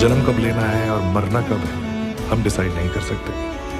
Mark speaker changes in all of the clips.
Speaker 1: जन्म कब लेना है और मरना कब है हम डिसाइड नहीं कर सकते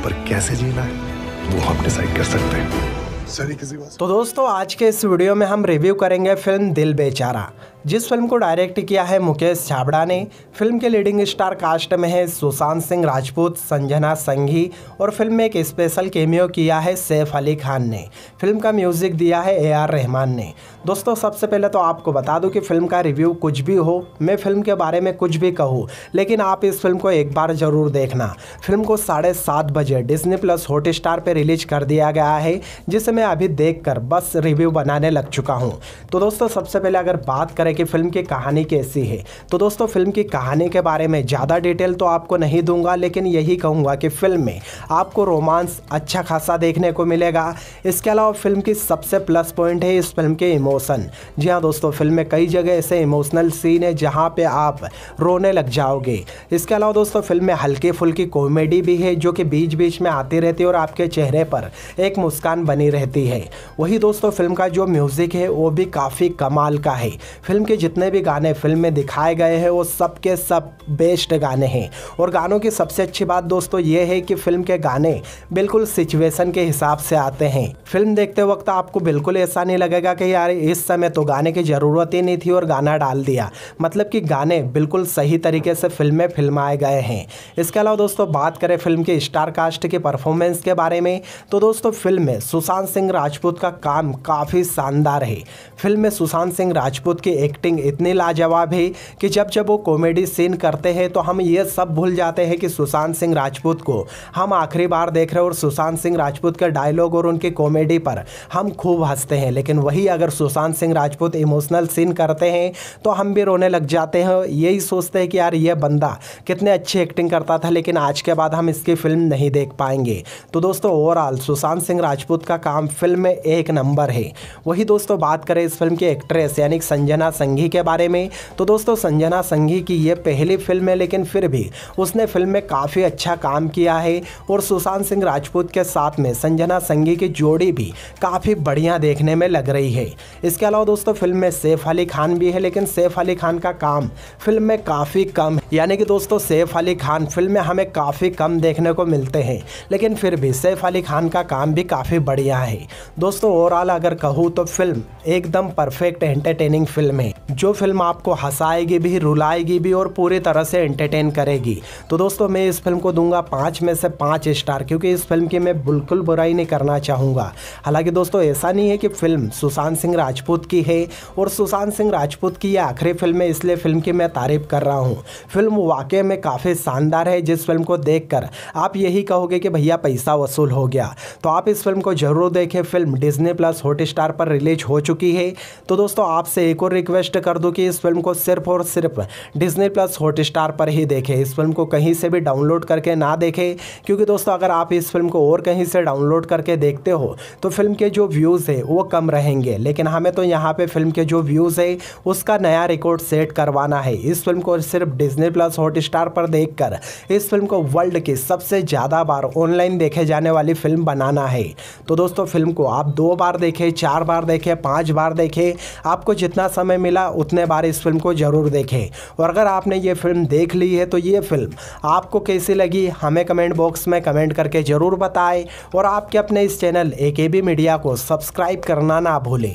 Speaker 1: पर कैसे जीना है वो हम डिसाइड कर सकते हैं तो दोस्तों आज के इस वीडियो में हम रिव्यू करेंगे फिल्म दिल बेचारा जिस फिल्म को डायरेक्ट किया है मुकेश छाबड़ा ने फिल्म के लीडिंग स्टार कास्ट में है सुशांत सिंह राजपूत संजना संघी और फिल्म में एक स्पेशल केमियो किया है सैफ अली खान ने फिल्म का म्यूजिक दिया है ए आर रहमान ने दोस्तों सबसे पहले तो आपको बता दूं कि फिल्म का रिव्यू कुछ भी हो मैं फिल्म के बारे में कुछ भी कहूँ लेकिन आप इस फिल्म को एक बार ज़रूर देखना फिल्म को साढ़े सात बजे डिजनी प्लस हॉट स्टार पर रिलीज कर दिया गया है जिसे मैं अभी देख कर बस रिव्यू बनाने लग चुका हूँ तो दोस्तों सबसे पहले अगर बात करें है कि फिल्म की कहानी कैसी है तो दोस्तों फिल्म की कहानी के बारे में ज़्यादा डिटेल तो आपको नहीं दूंगा लेकिन यही कहूँगा कि फिल्म में आपको रोमांस अच्छा खासा देखने को मिलेगा इसके अलावा फिल्म की सबसे प्लस पॉइंट है इस फिल्म के इमोशन जी हाँ दोस्तों फिल्म में कई जगह ऐसे इमोशनल सीन है जहाँ पर आप रोने लग जाओगे इसके अलावा दोस्तों फिल्म में हल्की फुल्की कॉमेडी भी है जो कि बीच बीच में आती रहती है और आपके चेहरे पर एक मुस्कान बनी रहती है वही दोस्तों फिल्म का जो म्यूज़िक है वो भी काफ़ी कमाल का है फिल्म फिल्म के जितने भी गाने फिल्म में दिखाए गए हैं वो सब के सब बेस्ट गाने हैं और गानों की सबसे अच्छी बात दोस्तों ये है कि फिल्म के गाने बिल्कुल सिचुएशन के हिसाब से आते हैं फिल्म देखते वक्त आपको बिल्कुल ऐसा नहीं लगेगा कि यार इस समय तो गाने की ज़रूरत ही नहीं थी और गाना डाल दिया मतलब कि गाने बिल्कुल सही तरीके से फिल्म में फिल्माए गए हैं इसके अलावा दोस्तों बात करें फिल्म के स्टार कास्ट के परफॉर्मेंस के बारे में तो दोस्तों फिल्म में सुशांत सिंह राजपूत का काम काफ़ी शानदार है फिल्म में सुशांत सिंह राजपूत की एक्टिंग इतनी लाजवाब है कि जब जब वो कॉमेडी सीन करते हैं तो हम ये सब भूल जाते हैं कि सुशांत सिंह राजपूत को हम आखिरी बार देख रहे हैं और सुशांत सिंह राजपूत के डायलॉग और उनकी कॉमेडी पर हम खूब हंसते हैं लेकिन वही अगर सुशांत सिंह राजपूत इमोशनल सीन करते हैं तो हम भी रोने लग जाते हैं यही सोचते हैं कि यार ये बंदा कितने अच्छी एक्टिंग करता था लेकिन आज के बाद हम इसकी फिल्म नहीं देख पाएंगे तो दोस्तों ओवरऑल सुशांत सिंह राजपूत का काम फिल्म में एक नंबर है वही दोस्तों बात करें इस फिल्म की एक्ट्रेस यानी संजना संघी के बारे में तो दोस्तों संजना संघी की ये पहली फिल्म है लेकिन फिर भी उसने फिल्म में काफ़ी अच्छा काम किया है और सुशांत सिंह राजपूत के साथ में संजना संघी की जोड़ी भी काफ़ी बढ़िया देखने में लग रही है इसके अलावा दोस्तों फिल्म में सैफ अली खान भी है लेकिन सैफ अली खान का काम फिल्म में काफ़ी कम यानी कि दोस्तों सैफ अली खान फिल्म में हमें काफ़ी कम देखने को मिलते हैं लेकिन फिर भी सैफ अली खान का काम भी काफ़ी बढ़िया है दोस्तों ओवरऑल अगर कहूँ तो फिल्म एकदम परफेक्ट एंटरटेनिंग फिल्म है है जो फिल्म आपको हंसाएगी भी रुलाएगी भी और पूरी तरह से एंटरटेन करेगी तो दोस्तों मैं इस फिल्म को दूंगा पाँच में से पाँच स्टार क्योंकि इस फिल्म की मैं बिल्कुल बुराई नहीं करना चाहूँगा हालांकि दोस्तों ऐसा नहीं है कि फिल्म सुशांत सिंह राजपूत की है और सुशांत सिंह राजपूत की यह आखिरी फिल्म है इसलिए फिल्म की मैं तारीफ कर रहा हूँ फिल्म वाकई में काफ़ी शानदार है जिस फिल्म को देखकर आप यही कहोगे कि भैया पैसा वसूल हो गया तो आप इस फिल्म को जरूर देखें फिल्म डिज्नी प्लस हॉटस्टार पर रिलीज हो चुकी है तो दोस्तों आपसे एक और रिक्वेस्ट रिक्वेस्ट कर दूँ कि इस फिल्म को सिर्फ और सिर्फ डिजनी प्लस हॉटस्टार पर ही देखें इस फिल्म को कहीं से भी डाउनलोड करके ना देखें क्योंकि दोस्तों अगर आप इस फिल्म को और कहीं से डाउनलोड करके देखते हो तो फिल्म के जो व्यूज़ है वो कम रहेंगे लेकिन हमें तो यहाँ पर फिल्म के जो व्यूज़ है उसका नया रिकॉर्ड सेट करवाना है इस फिल्म को सिर्फ डिजनी प्लस स्टार पर कर इस फिल्म को वर्ल्ड की सबसे ज़्यादा बार ऑनलाइन देखे जाने वाली फिल्म बनाना है तो दोस्तों फिल्म को आप दो बार देखें चार बार देखें पाँच बार देखें आपको जितना समय मिले मिला उतने बार इस फिल्म को ज़रूर देखें और अगर आपने ये फिल्म देख ली है तो ये फिल्म आपको कैसी लगी हमें कमेंट बॉक्स में कमेंट करके ज़रूर बताएं और आपके अपने इस चैनल ए मीडिया को सब्सक्राइब करना ना भूलें